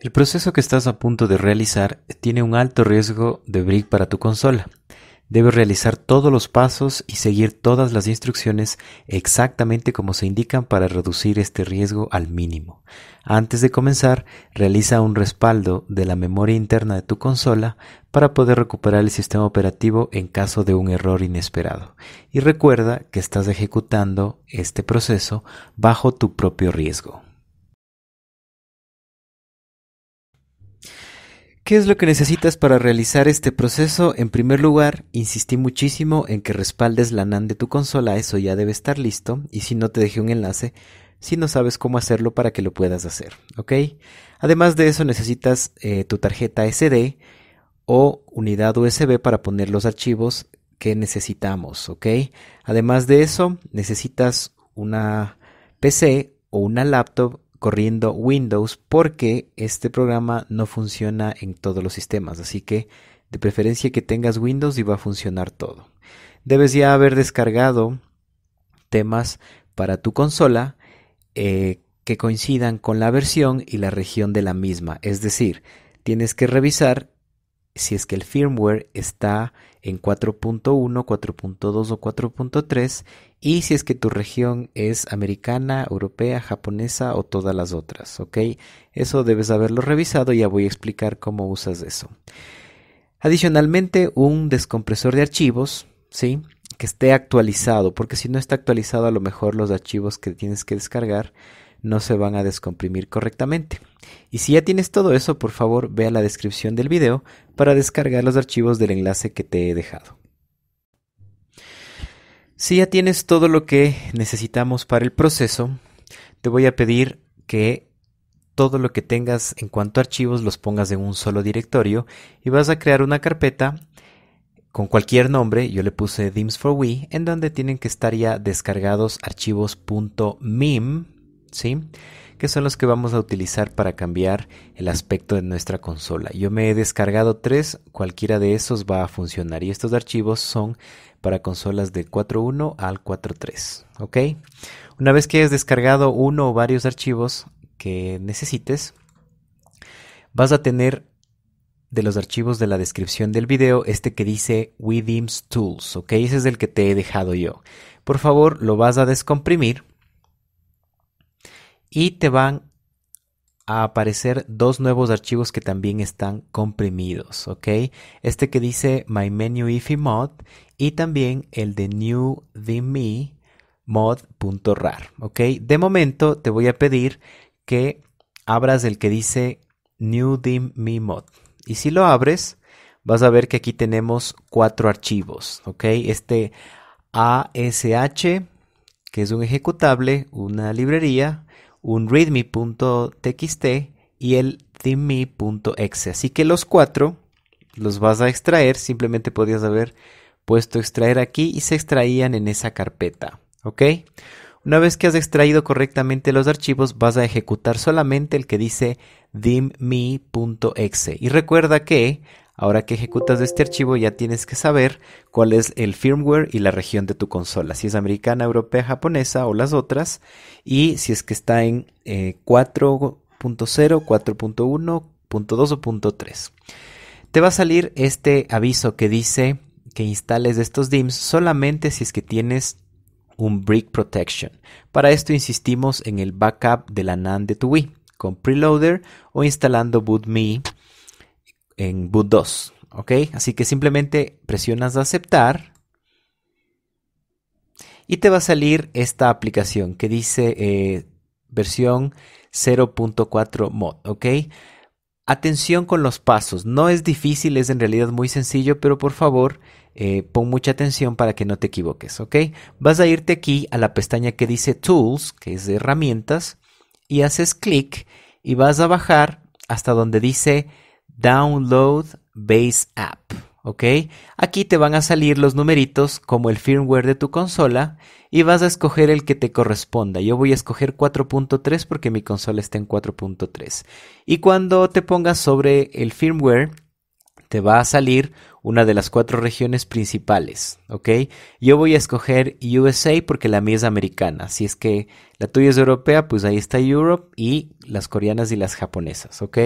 El proceso que estás a punto de realizar tiene un alto riesgo de brick para tu consola. Debes realizar todos los pasos y seguir todas las instrucciones exactamente como se indican para reducir este riesgo al mínimo. Antes de comenzar, realiza un respaldo de la memoria interna de tu consola para poder recuperar el sistema operativo en caso de un error inesperado. Y recuerda que estás ejecutando este proceso bajo tu propio riesgo. ¿Qué es lo que necesitas para realizar este proceso? En primer lugar, insistí muchísimo en que respaldes la NAND de tu consola, eso ya debe estar listo, y si no te dejé un enlace, si no sabes cómo hacerlo para que lo puedas hacer, ¿ok? Además de eso necesitas eh, tu tarjeta SD o unidad USB para poner los archivos que necesitamos, ¿ok? Además de eso necesitas una PC o una laptop corriendo Windows porque este programa no funciona en todos los sistemas, así que de preferencia que tengas Windows y va a funcionar todo. Debes ya haber descargado temas para tu consola eh, que coincidan con la versión y la región de la misma, es decir, tienes que revisar si es que el firmware está en 4.1, 4.2 o 4.3 y si es que tu región es americana, europea, japonesa o todas las otras, ¿ok? Eso debes haberlo revisado y ya voy a explicar cómo usas eso. Adicionalmente, un descompresor de archivos, ¿sí? Que esté actualizado, porque si no está actualizado a lo mejor los archivos que tienes que descargar no se van a descomprimir correctamente. Y si ya tienes todo eso, por favor ve a la descripción del video para descargar los archivos del enlace que te he dejado. Si ya tienes todo lo que necesitamos para el proceso, te voy a pedir que todo lo que tengas en cuanto a archivos los pongas en un solo directorio y vas a crear una carpeta con cualquier nombre, yo le puse dims for we, en donde tienen que estar ya descargados archivos ¿sí? Que son los que vamos a utilizar para cambiar el aspecto de nuestra consola. Yo me he descargado tres, cualquiera de esos va a funcionar. Y estos archivos son para consolas de 4.1 al 4.3, ¿ok? Una vez que hayas descargado uno o varios archivos que necesites, vas a tener de los archivos de la descripción del video este que dice Widims Tools, ok, ese es el que te he dejado yo. Por favor, lo vas a descomprimir y te van a aparecer dos nuevos archivos que también están comprimidos, ¿ok? Este que dice my y también el de new ¿ok? De momento te voy a pedir que abras el que dice new y si lo abres vas a ver que aquí tenemos cuatro archivos, ¿ok? Este ASH que es un ejecutable, una librería, un readme.txt y el dimme.exe, Así que los cuatro los vas a extraer, simplemente podías haber puesto extraer aquí y se extraían en esa carpeta, ¿ok? Una vez que has extraído correctamente los archivos, vas a ejecutar solamente el que dice dimme.exe. Y recuerda que Ahora que ejecutas este archivo ya tienes que saber cuál es el firmware y la región de tu consola, si es americana, europea, japonesa o las otras, y si es que está en 4.0, 4.1, .2 o Te va a salir este aviso que dice que instales estos DIMs solamente si es que tienes un Brick Protection. Para esto insistimos en el backup de la NAND de tu Wii, con Preloader o instalando BootMe en boot 2. ¿Ok? Así que simplemente presionas aceptar. Y te va a salir esta aplicación que dice eh, versión 0.4 mod. ¿Ok? Atención con los pasos. No es difícil, es en realidad muy sencillo, pero por favor eh, pon mucha atención para que no te equivoques. ¿Ok? Vas a irte aquí a la pestaña que dice Tools, que es de herramientas, y haces clic y vas a bajar hasta donde dice Download Base App. ¿Ok? Aquí te van a salir los numeritos como el firmware de tu consola y vas a escoger el que te corresponda. Yo voy a escoger 4.3 porque mi consola está en 4.3. Y cuando te pongas sobre el firmware, te va a salir una de las cuatro regiones principales, ¿ok? Yo voy a escoger USA porque la mía es americana, si es que la tuya es europea, pues ahí está Europe y las coreanas y las japonesas, ¿ok?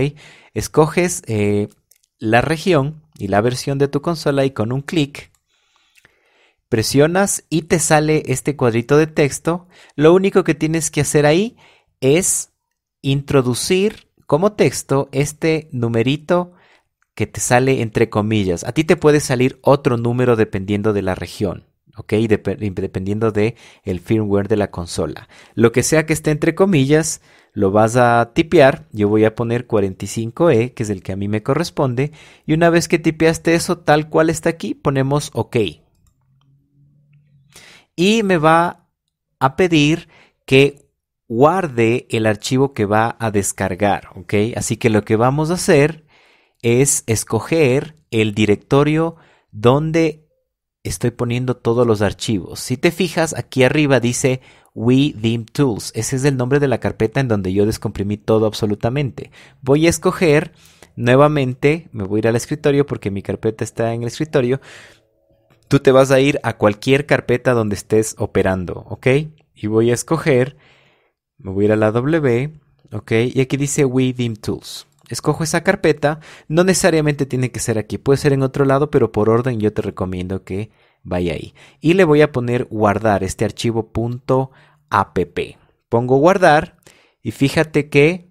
Escoges eh, la región y la versión de tu consola y con un clic presionas y te sale este cuadrito de texto. Lo único que tienes que hacer ahí es introducir como texto este numerito que te sale entre comillas. A ti te puede salir otro número dependiendo de la región. ¿ok? dependiendo de el firmware de la consola. Lo que sea que esté entre comillas, lo vas a tipear. Yo voy a poner 45E, que es el que a mí me corresponde. Y una vez que tipeaste eso tal cual está aquí, ponemos OK. Y me va a pedir que guarde el archivo que va a descargar, ¿ok? Así que lo que vamos a hacer es escoger el directorio donde estoy poniendo todos los archivos. Si te fijas, aquí arriba dice Dim Tools. Ese es el nombre de la carpeta en donde yo descomprimí todo absolutamente. Voy a escoger nuevamente, me voy a ir al escritorio porque mi carpeta está en el escritorio. Tú te vas a ir a cualquier carpeta donde estés operando, ¿ok? Y voy a escoger, me voy a ir a la W, ¿ok? Y aquí dice within Tools escojo esa carpeta, no necesariamente tiene que ser aquí, puede ser en otro lado, pero por orden yo te recomiendo que vaya ahí. Y le voy a poner guardar este archivo .app. Pongo guardar y fíjate que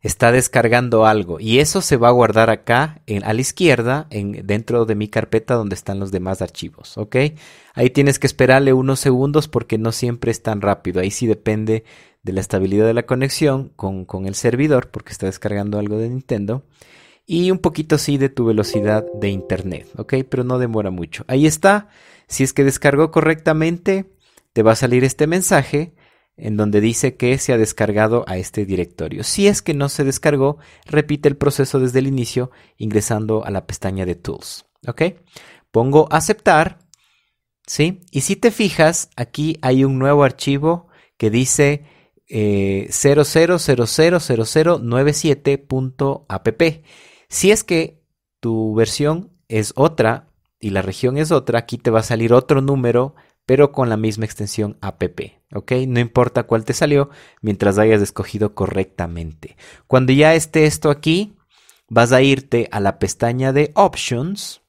está descargando algo y eso se va a guardar acá en, a la izquierda en, dentro de mi carpeta donde están los demás archivos, ¿ok? Ahí tienes que esperarle unos segundos porque no siempre es tan rápido, ahí sí depende de la estabilidad de la conexión con, el servidor, porque está descargando algo de Nintendo. Y un poquito sí de tu velocidad de internet, ¿ok? Pero no demora mucho. Ahí está. Si es que descargó correctamente, te va a salir este mensaje en donde dice que se ha descargado a este directorio. Si es que no se descargó, repite el proceso desde el inicio ingresando a la pestaña de Tools, ¿ok? Pongo aceptar, ¿sí? Y si te fijas, aquí hay un nuevo archivo que dice eh, 00000097.app. Si es que tu versión es otra y la región es otra, aquí te va a salir otro número, pero con la misma extensión app, ¿ok? No importa cuál te salió, mientras hayas escogido correctamente. Cuando ya esté esto aquí, vas a irte a la pestaña de Options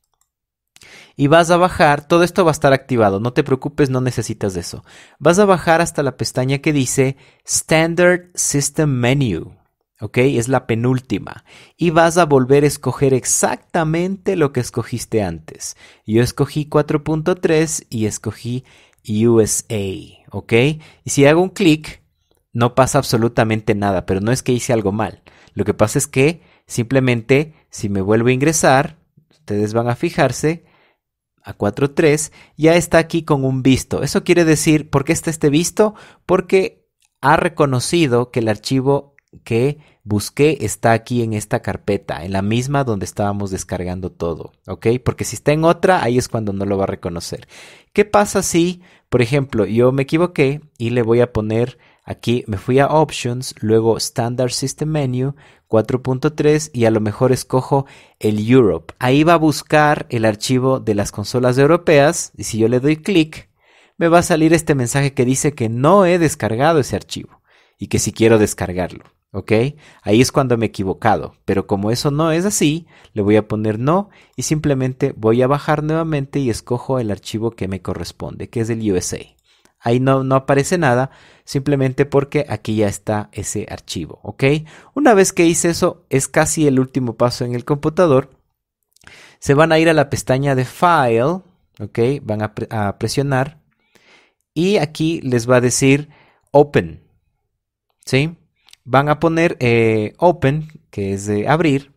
y vas a bajar, todo esto va a estar activado, no te preocupes, no necesitas eso. Vas a bajar hasta la pestaña que dice Standard System Menu, ¿ok? Es la penúltima. Y vas a volver a escoger exactamente lo que escogiste antes. Yo escogí 4.3 y escogí USA, ¿ok? Y si hago un clic, no pasa absolutamente nada, pero no es que hice algo mal. Lo que pasa es que simplemente si me vuelvo a ingresar, ustedes van a fijarse, 4.3 ya está aquí con un visto. Eso quiere decir, ¿por qué está este visto? Porque ha reconocido que el archivo que busqué está aquí en esta carpeta, en la misma donde estábamos descargando todo, ¿ok? Porque si está en otra, ahí es cuando no lo va a reconocer. ¿Qué pasa si, por ejemplo, yo me equivoqué y le voy a poner Aquí me fui a Options, luego Standard System Menu, 4.3 y a lo mejor escojo el Europe. Ahí va a buscar el archivo de las consolas europeas y si yo le doy clic, me va a salir este mensaje que dice que no he descargado ese archivo y que si quiero descargarlo. ¿Ok? Ahí es cuando me he equivocado, pero como eso no es así, le voy a poner no y simplemente voy a bajar nuevamente y escojo el archivo que me corresponde, que es el USA. Ahí no, aparece nada, simplemente porque aquí ya está ese archivo, ¿ok? Una vez que hice eso, es casi el último paso en el computador. Se van a ir a la pestaña de File, ¿ok? Van a, presionar y aquí les va a decir Open, ¿sí? Van a poner eh, Open, que es de abrir.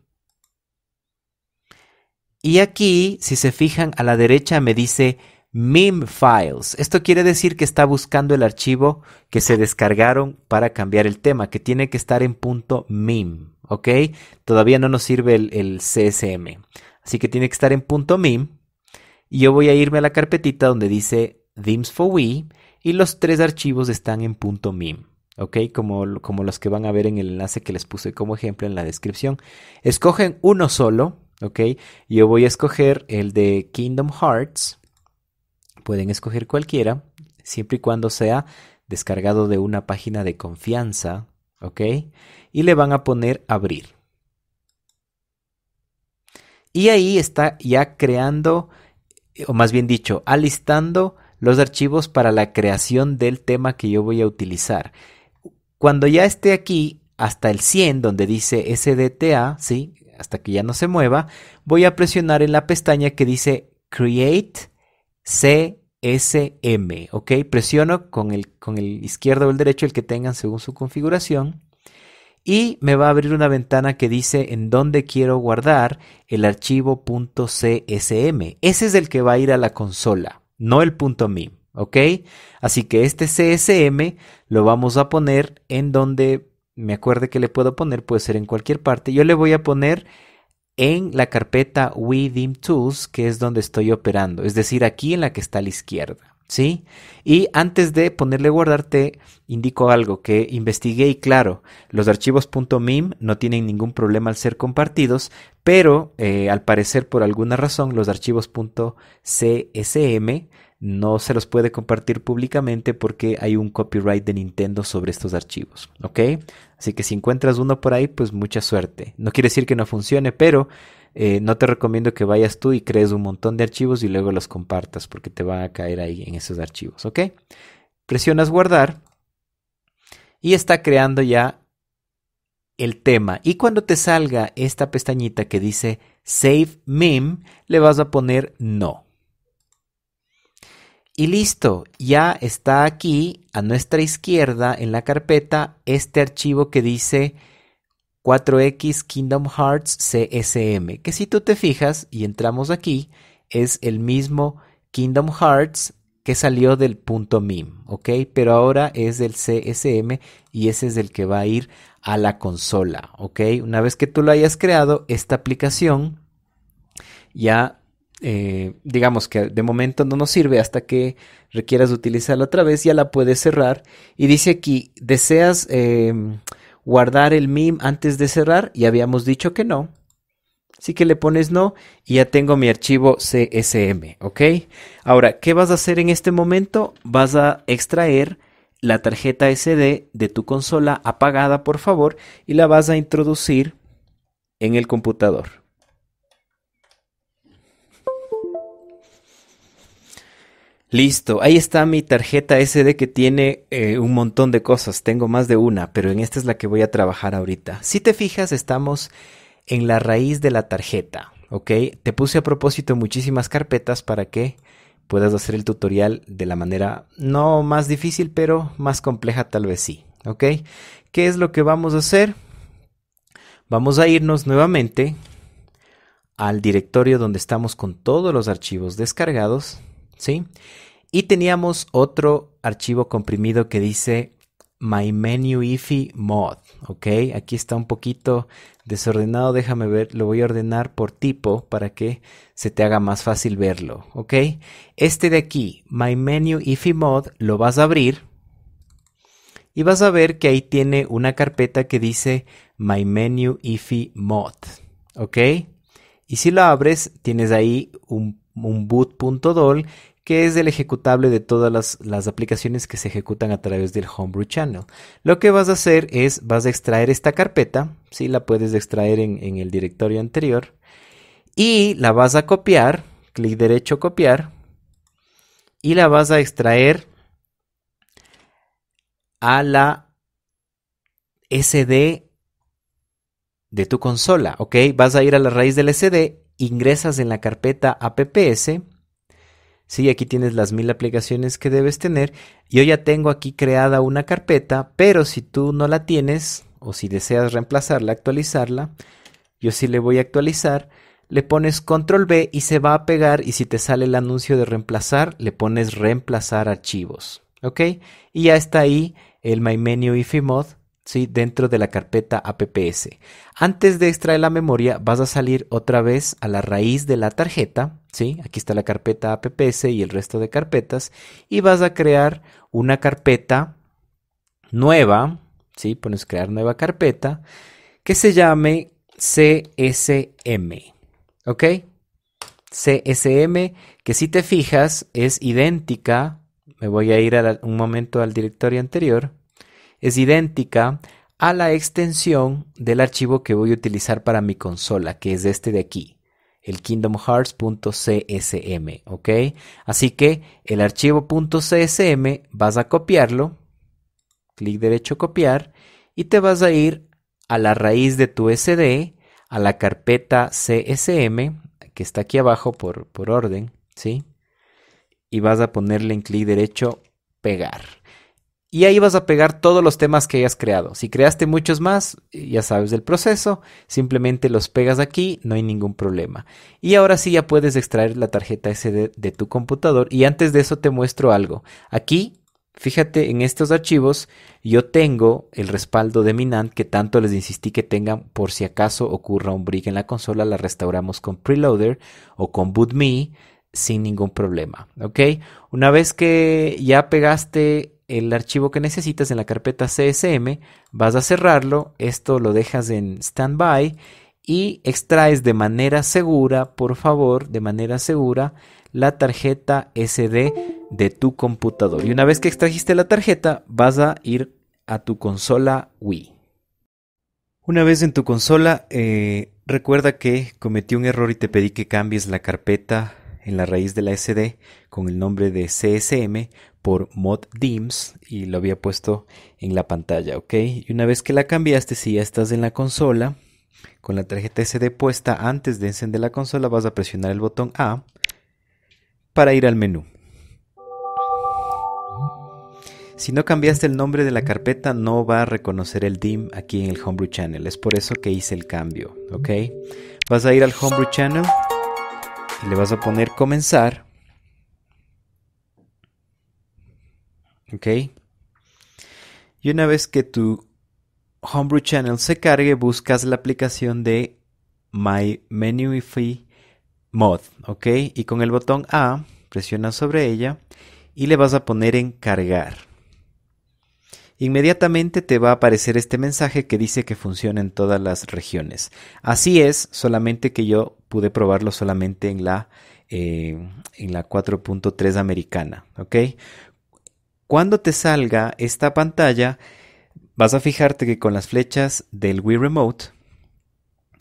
Y aquí, si se fijan, a la derecha me dice MIM files. Esto quiere decir que está buscando el archivo que se descargaron para cambiar el tema, que tiene que estar en punto meme, ¿ok? Todavía no nos sirve el, CSM. Así que tiene que estar en punto meme. Y yo voy a irme a la carpetita donde dice themes for we y los tres archivos están en punto meme. ¿ok? Como, como, los que van a ver en el enlace que les puse como ejemplo en la descripción. Escogen uno solo, ¿ok? Yo voy a escoger el de Kingdom Hearts, Pueden escoger cualquiera, siempre y cuando sea descargado de una página de confianza, ¿ok? Y le van a poner abrir. Y ahí está ya creando, o más bien dicho, alistando los archivos para la creación del tema que yo voy a utilizar. Cuando ya esté aquí, hasta el 100, donde dice SDTA, ¿sí? Hasta que ya no se mueva, voy a presionar en la pestaña que dice Create CSM, ¿ok? Presiono con el, con el izquierdo o el derecho, el que tengan según su configuración, y me va a abrir una ventana que dice en dónde quiero guardar el archivo .csm. Ese es el que va a ir a la consola, no el .me. ¿ok? Así que este CSM lo vamos a poner en donde me acuerde que le puedo poner, puede ser en cualquier parte. Yo le voy a poner en la carpeta Within Tools, que es donde estoy operando, es decir, aquí en la que está a la izquierda. ¿Sí? Y antes de ponerle guardarte, te indico algo que investigué y claro, los archivos .mim no tienen ningún problema al ser compartidos, pero eh, al parecer por alguna razón los archivos .csm no se los puede compartir públicamente porque hay un copyright de Nintendo sobre estos archivos, ¿ok? Así que si encuentras uno por ahí, pues mucha suerte. No quiere decir que no funcione, pero eh, no te recomiendo que vayas tú y crees un montón de archivos y luego los compartas porque te va a caer ahí en esos archivos, ¿ok? Presionas guardar y está creando ya el tema. Y cuando te salga esta pestañita que dice Save Meme, le vas a poner no. Y listo, ya está aquí a nuestra izquierda en la carpeta este archivo que dice 4X Kingdom Hearts CSM, que si tú te fijas y entramos aquí, es el mismo Kingdom Hearts que salió del punto .mim, ¿ok? Pero ahora es del CSM y ese es el que va a ir a la consola, ¿ok? Una vez que tú lo hayas creado, esta aplicación ya eh, digamos que de momento no nos sirve hasta que requieras utilizarla otra vez, ya la puedes cerrar. Y dice aquí, ¿deseas em, guardar el MIM antes de cerrar? Y habíamos dicho que no. Así que le pones no y ya tengo mi archivo CSM, ¿ok? Ahora, ¿qué vas a hacer en este momento? Vas a extraer la tarjeta SD de tu consola apagada, por favor, y la vas a introducir en el computador. Listo, ahí está mi tarjeta SD que tiene eh, un montón de cosas, tengo más de una, pero en esta es la que voy a trabajar ahorita. Si te fijas, estamos en la raíz de la tarjeta, ¿ok? Te puse a propósito muchísimas carpetas para que puedas hacer el tutorial de la manera no más difícil, pero más compleja tal vez sí, ¿ok? ¿Qué es lo que vamos a hacer? Vamos a irnos nuevamente al directorio donde estamos con todos los archivos descargados ¿sí? Y teníamos otro archivo comprimido que dice mymenuIFIMod. mod, ¿ok? Aquí está un poquito desordenado, déjame ver, lo voy a ordenar por tipo para que se te haga más fácil verlo, Este de aquí, MyMenuIFIMOD, mod, lo vas a abrir y vas a ver que ahí tiene una carpeta que dice MyMenuIFIMod. mod, ¿ok? Y si lo abres, tienes ahí un, un boot.dol que es el ejecutable de todas las, aplicaciones que se ejecutan a través del Homebrew Channel. Lo que vas a hacer es, vas a extraer esta carpeta, si la puedes extraer en, el directorio anterior, y la vas a copiar, clic derecho copiar, y la vas a extraer a la SD de tu consola, ¿ok? Vas a ir a la raíz del SD, ingresas en la carpeta apps Sí, aquí tienes las mil aplicaciones que debes tener. Yo ya tengo aquí creada una carpeta, pero si tú no la tienes o si deseas reemplazarla, actualizarla, yo sí le voy a actualizar. Le pones control B y se va a pegar y si te sale el anuncio de reemplazar, le pones reemplazar archivos. ¿Ok? Y ya está ahí el MyMenu y ¿sí? dentro de la carpeta apps. Antes de extraer la memoria, vas a salir otra vez a la raíz de la tarjeta ¿sí? Aquí está la carpeta apps y el resto de carpetas y vas a crear una carpeta nueva, ¿sí? Pones crear nueva carpeta que se llame CSM, ¿ok? CSM, que si te fijas es idéntica, me voy a ir un momento al directorio anterior, es idéntica a la extensión del archivo que voy a utilizar para mi consola, que es este de aquí, el kingdomhearts.csm, ¿ok? Así que el archivo .csm vas a copiarlo, clic derecho copiar, y te vas a ir a la raíz de tu SD, a la carpeta CSM, que está aquí abajo por, por orden, ¿sí? Y vas a ponerle en clic derecho pegar. Y ahí vas a pegar todos los temas que hayas creado. Si creaste muchos más, ya sabes del proceso, simplemente los pegas aquí, no hay ningún problema. Y ahora sí ya puedes extraer la tarjeta SD de tu computador. Y antes de eso te muestro algo. Aquí, fíjate en estos archivos, yo tengo el respaldo de mi NAND que tanto les insistí que tengan por si acaso ocurra un brick en la consola, la restauramos con preloader o con bootme sin ningún problema, ¿ok? Una vez que ya pegaste el archivo que necesitas en la carpeta CSM, vas a cerrarlo, esto lo dejas en standby y extraes de manera segura, por favor, de manera segura, la tarjeta SD de tu computador. Y una vez que extrajiste la tarjeta, vas a ir a tu consola Wii. Una vez en tu consola, eh, recuerda que cometí un error y te pedí que cambies la carpeta en la raíz de la SD con el nombre de CSM por mod dims y lo había puesto en la pantalla, ¿ok? Y una vez que la cambiaste, si ya estás en la consola, con la tarjeta SD puesta antes de encender la consola, vas a presionar el botón A para ir al menú. Si no cambiaste el nombre de la carpeta, no va a reconocer el DIM aquí en el Homebrew Channel. Es por eso que hice el cambio, ¿ok? Vas a ir al Homebrew Channel y le vas a poner comenzar ¿Ok? Y una vez que tu Homebrew Channel se cargue, buscas la aplicación de My Menuify Mod, ¿ok? Y con el botón A presionas sobre ella y le vas a poner en cargar. Inmediatamente te va a aparecer este mensaje que dice que funciona en todas las regiones. Así es, solamente que yo pude probarlo solamente en la, eh, en la 4.3 americana, ¿ok? Cuando te salga esta pantalla, vas a fijarte que con las flechas del Wii Remote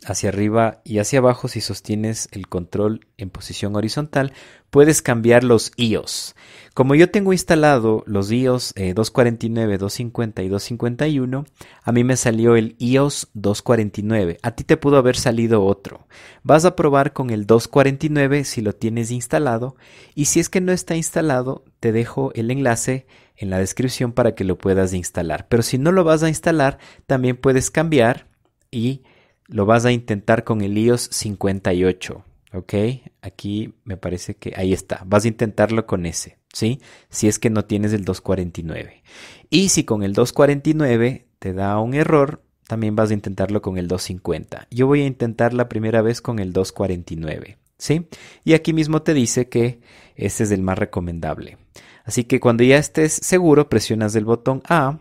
hacia arriba y hacia abajo si sostienes el control en posición horizontal, puedes cambiar los IOS. Como yo tengo instalado los IOS 249, 250 y 251, a mí me salió el IOS 249. A ti te pudo haber salido otro. Vas a probar con el 249 si lo tienes instalado y si es que no está instalado, te dejo el enlace en la descripción para que lo puedas instalar. Pero si no lo vas a instalar, también puedes cambiar y lo vas a intentar con el iOS 58. ¿Ok? Aquí me parece que ahí está. Vas a intentarlo con ese, ¿sí? Si es que no tienes el 249. Y si con el 249 te da un error, también vas a intentarlo con el 250. Yo voy a intentar la primera vez con el 249, ¿sí? Y aquí mismo te dice que ese es el más recomendable. Así que cuando ya estés seguro, presionas el botón A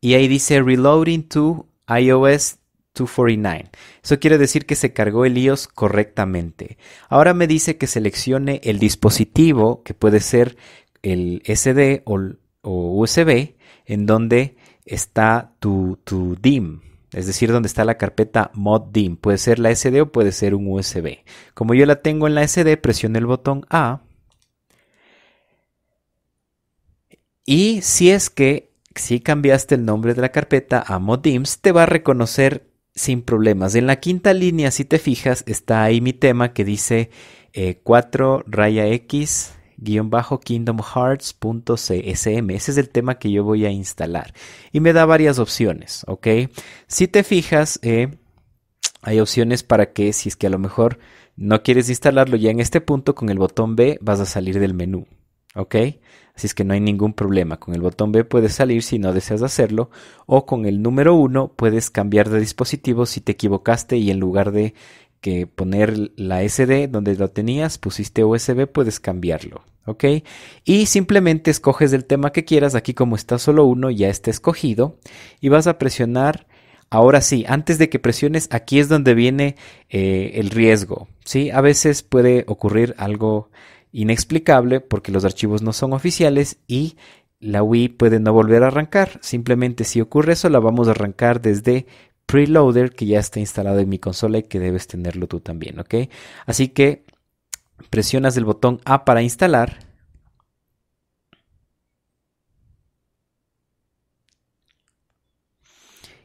y ahí dice Reloading to iOS 249. Eso quiere decir que se cargó el IOS correctamente. Ahora me dice que seleccione el dispositivo, que puede ser el SD o, USB, en donde está tu, tu DIM, es decir, donde está la carpeta MOD DIM. Puede ser la SD o puede ser un USB. Como yo la tengo en la SD, presione el botón A. Y si es que si cambiaste el nombre de la carpeta a DIMs, te va a reconocer sin problemas. En la quinta línea, si te fijas, está ahí mi tema que dice 4 eh, raya X guión bajo kingdomhearts.csm. Ese es el tema que yo voy a instalar. Y me da varias opciones, ¿ok? Si te fijas, eh, hay opciones para que si es que a lo mejor no quieres instalarlo ya en este punto, con el botón B vas a salir del menú. ¿Ok? Así es que no hay ningún problema. Con el botón B puedes salir si no deseas hacerlo. O con el número 1 puedes cambiar de dispositivo si te equivocaste y en lugar de que poner la SD donde lo tenías, pusiste USB, puedes cambiarlo. ¿Ok? Y simplemente escoges el tema que quieras. Aquí como está solo uno, ya está escogido. Y vas a presionar Ahora sí, antes de que presiones, aquí es donde viene eh, el riesgo. ¿sí? A veces puede ocurrir algo inexplicable porque los archivos no son oficiales y la Wii puede no volver a arrancar. Simplemente si ocurre eso la vamos a arrancar desde preloader que ya está instalado en mi consola y que debes tenerlo tú también, ¿ok? Así que presionas el botón A para instalar.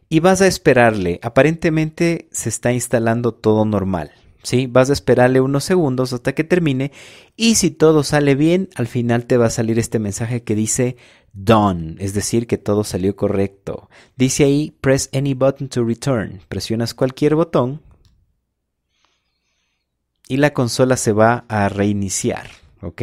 Y vas a esperarle. Aparentemente se está instalando todo normal. Vas a esperarle unos segundos hasta que termine y si todo sale bien, al final te va a salir este mensaje que dice done, es decir, que todo salió correcto. Dice ahí press any button to return. Presionas cualquier botón y la consola se va a reiniciar, ¿ok?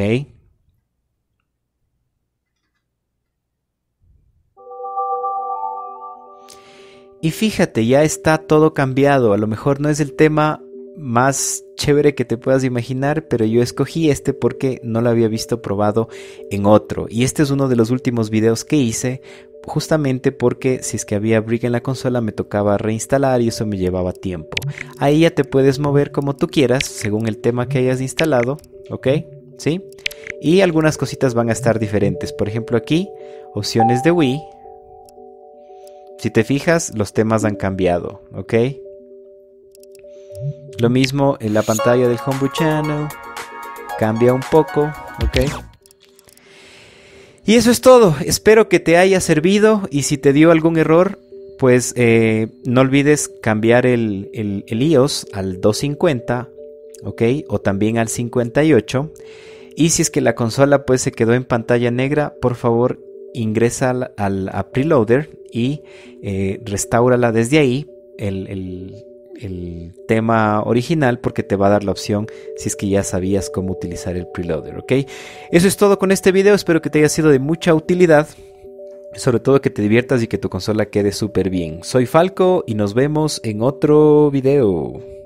Y fíjate, ya está todo cambiado. A lo mejor no es el tema más chévere que te puedas imaginar, pero yo escogí este porque no lo había visto probado en otro. Y este es uno de los últimos videos que hice justamente porque si es que había brick en la consola me tocaba reinstalar y eso me llevaba tiempo. Ahí ya te puedes mover como tú quieras, según el tema que hayas instalado, ¿ok? ¿Sí? Y algunas cositas van a estar diferentes. Por ejemplo aquí, opciones de Wii. Si te fijas, los temas han cambiado, ¿ok? Lo mismo en la pantalla del Homebrew Channel. Cambia un poco, ¿ok? Y eso es todo. Espero que te haya servido y si te dio algún error, pues eh, no olvides cambiar el, el, iOS al 250, ¿ok? O también al 58. Y si es que la consola pues se quedó en pantalla negra, por favor ingresa al, preloader y eh, desde ahí. El, el tema original porque te va a dar la opción si es que ya sabías cómo utilizar el preloader, ¿ok? Eso es todo con este video, espero que te haya sido de mucha utilidad, sobre todo que te diviertas y que tu consola quede súper bien. Soy Falco y nos vemos en otro video.